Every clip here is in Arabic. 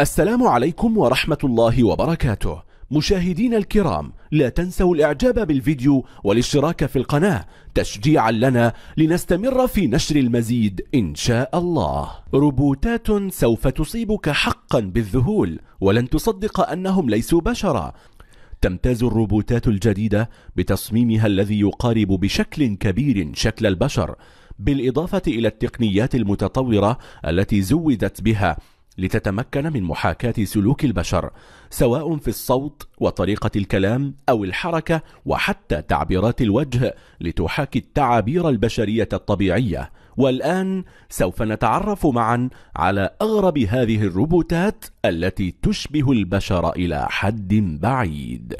السلام عليكم ورحمة الله وبركاته مشاهدين الكرام لا تنسوا الاعجاب بالفيديو والاشتراك في القناة تشجيعا لنا لنستمر في نشر المزيد ان شاء الله روبوتات سوف تصيبك حقا بالذهول ولن تصدق انهم ليسوا بشرا تمتاز الروبوتات الجديدة بتصميمها الذي يقارب بشكل كبير شكل البشر بالإضافة إلى التقنيات المتطورة التي زودت بها لتتمكن من محاكاة سلوك البشر سواء في الصوت وطريقة الكلام أو الحركة وحتى تعبيرات الوجه لتحاكي التعابير البشرية الطبيعية والآن سوف نتعرف معا على أغرب هذه الروبوتات التي تشبه البشر إلى حد بعيد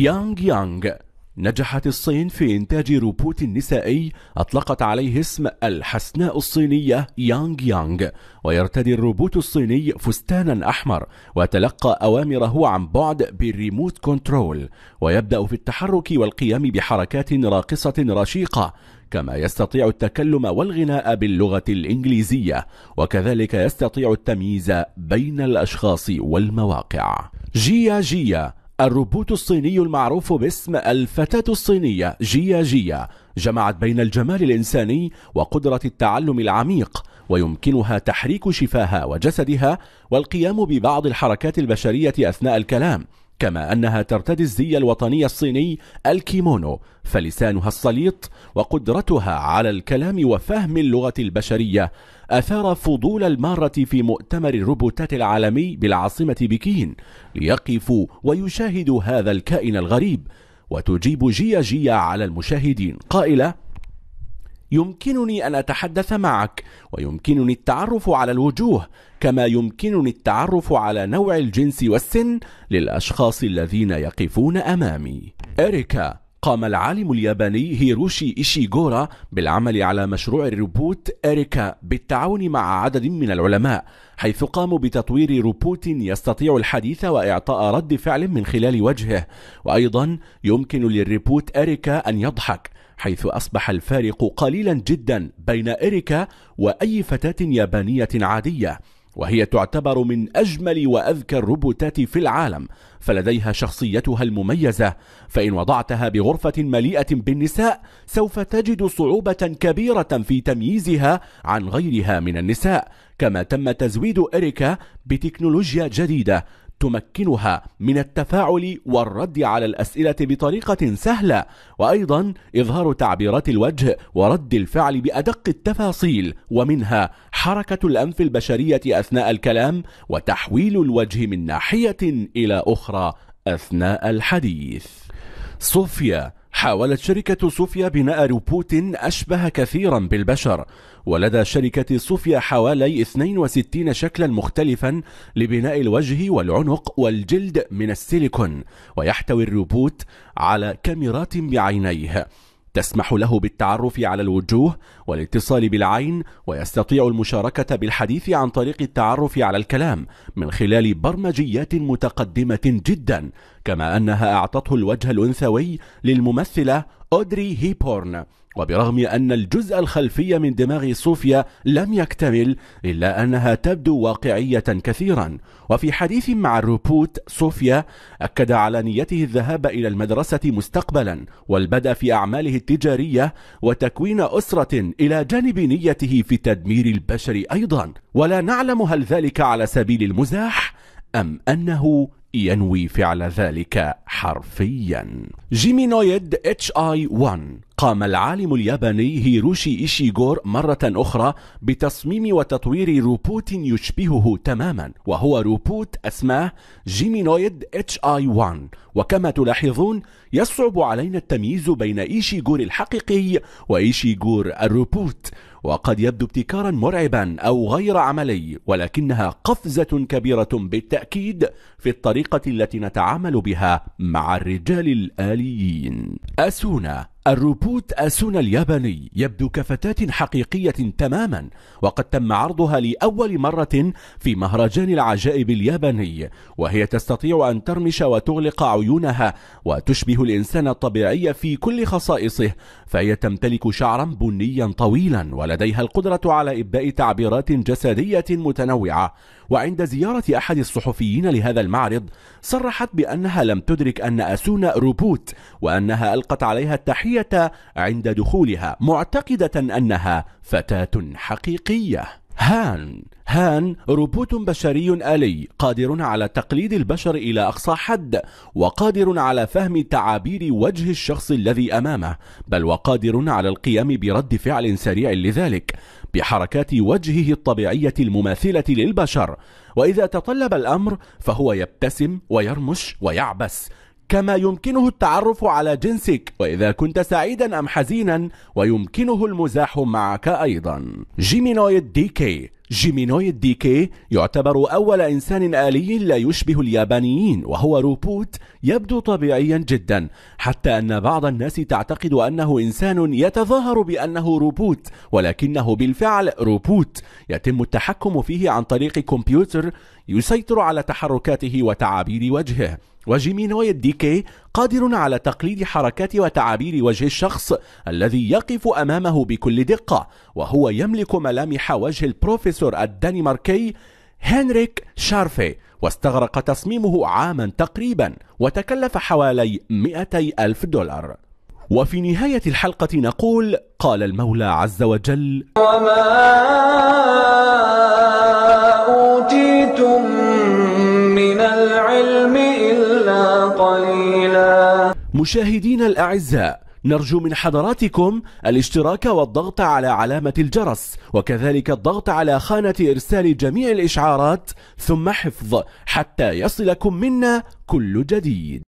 يانغ يانغ نجحت الصين في إنتاج روبوت نسائي أطلقت عليه اسم الحسناء الصينية يانغ يانغ ويرتدي الروبوت الصيني فستانا أحمر وتلقى أوامره عن بعد بالريموت كنترول ويبدأ في التحرك والقيام بحركات راقصة رشيقة كما يستطيع التكلم والغناء باللغة الإنجليزية وكذلك يستطيع التمييز بين الأشخاص والمواقع جيا جيا الروبوت الصيني المعروف باسم الفتاة الصينية جيا جيا جمعت بين الجمال الإنساني وقدرة التعلم العميق ويمكنها تحريك شفاها وجسدها والقيام ببعض الحركات البشرية أثناء الكلام كما أنها ترتدي الزي الوطني الصيني الكيمونو فلسانها السليط وقدرتها على الكلام وفهم اللغة البشرية أثار فضول المارة في مؤتمر الروبوتات العالمي بالعاصمة بكين ليقفوا ويشاهدوا هذا الكائن الغريب وتجيب جيا جيا على المشاهدين قائلة يمكنني أن أتحدث معك ويمكنني التعرف على الوجوه كما يمكنني التعرف على نوع الجنس والسن للأشخاص الذين يقفون أمامي إريكا قام العالم الياباني هيروشي إيشيغورا بالعمل على مشروع الروبوت إريكا بالتعاون مع عدد من العلماء حيث قاموا بتطوير روبوت يستطيع الحديث وإعطاء رد فعل من خلال وجهه وأيضا يمكن للروبوت إريكا أن يضحك حيث أصبح الفارق قليلا جدا بين إريكا وأي فتاة يابانية عادية وهي تعتبر من أجمل وأذكى الروبوتات في العالم فلديها شخصيتها المميزة فإن وضعتها بغرفة مليئة بالنساء سوف تجد صعوبة كبيرة في تمييزها عن غيرها من النساء كما تم تزويد إريكا بتكنولوجيا جديدة تمكنها من التفاعل والرد على الأسئلة بطريقة سهلة وأيضا إظهار تعبيرات الوجه ورد الفعل بأدق التفاصيل ومنها حركة الأنف البشرية أثناء الكلام وتحويل الوجه من ناحية إلى أخرى أثناء الحديث صوفيا حاولت شركة صوفيا بناء روبوت أشبه كثيرا بالبشر ولدى شركة صوفيا حوالي 62 شكلا مختلفا لبناء الوجه والعنق والجلد من السيليكون ويحتوي الروبوت على كاميرات بعينيه تسمح له بالتعرف على الوجوه والاتصال بالعين ويستطيع المشاركة بالحديث عن طريق التعرف على الكلام من خلال برمجيات متقدمة جدا كما أنها أعطته الوجه الأنثوي للممثلة أودري هيبورن وبرغم أن الجزء الخلفي من دماغ صوفيا لم يكتمل إلا أنها تبدو واقعية كثيرا وفي حديث مع الروبوت صوفيا أكد على نيته الذهاب إلى المدرسة مستقبلا والبدء في أعماله التجارية وتكوين أسرة إلى جانب نيته في تدمير البشر أيضا ولا نعلم هل ذلك على سبيل المزاح أم أنه ينوي فعل ذلك حرفيا جيمينويد اتش اي 1 قام العالم الياباني هيروشي إيشيغور مرة أخرى بتصميم وتطوير روبوت يشبهه تماما وهو روبوت أسماه جيمينويد اتش اي 1 وكما تلاحظون يصعب علينا التمييز بين إيشيغور الحقيقي وإيشيغور الروبوت وقد يبدو ابتكارا مرعبا أو غير عملي ولكنها قفزة كبيرة بالتأكيد في الطريقة التي نتعامل بها مع الرجال الآليين أسونا الروبوت أسونا الياباني يبدو كفتاة حقيقية تماما وقد تم عرضها لأول مرة في مهرجان العجائب الياباني وهي تستطيع أن ترمش وتغلق عيونها وتشبه الإنسان الطبيعي في كل خصائصه فهي تمتلك شعرا بنيا طويلا ولديها القدرة على إبداء تعبيرات جسدية متنوعة وعند زيارة أحد الصحفيين لهذا المعرض صرحت بأنها لم تدرك أن أسونا روبوت وأنها ألقت عليها التحية عند دخولها معتقدة أنها فتاة حقيقية هان هان روبوت بشري آلي قادر على تقليد البشر إلى أقصى حد وقادر على فهم تعابير وجه الشخص الذي أمامه بل وقادر على القيام برد فعل سريع لذلك بحركات وجهه الطبيعية المماثلة للبشر وإذا تطلب الأمر فهو يبتسم ويرمش ويعبس كما يمكنه التعرف على جنسك وإذا كنت سعيدا أم حزينا ويمكنه المزاح معك أيضا جيمينويد دي كي دي كي يعتبر أول إنسان آلي لا يشبه اليابانيين وهو روبوت يبدو طبيعيا جدا حتى أن بعض الناس تعتقد أنه إنسان يتظاهر بأنه روبوت ولكنه بالفعل روبوت يتم التحكم فيه عن طريق كمبيوتر يسيطر على تحركاته وتعابير وجهه دي كي قادر على تقليد حركات وتعابير وجه الشخص الذي يقف أمامه بكل دقة وهو يملك ملامح وجه البروفيسور الدنماركي هنريك شارفي واستغرق تصميمه عاما تقريبا وتكلف حوالي 200 ألف دولار وفي نهاية الحلقة نقول قال المولى عز وجل وما أوتيتم من العلم إلا قليلا مشاهدينا الأعزاء نرجو من حضراتكم الاشتراك والضغط على علامة الجرس وكذلك الضغط على خانة إرسال جميع الإشعارات ثم حفظ حتى يصلكم منا كل جديد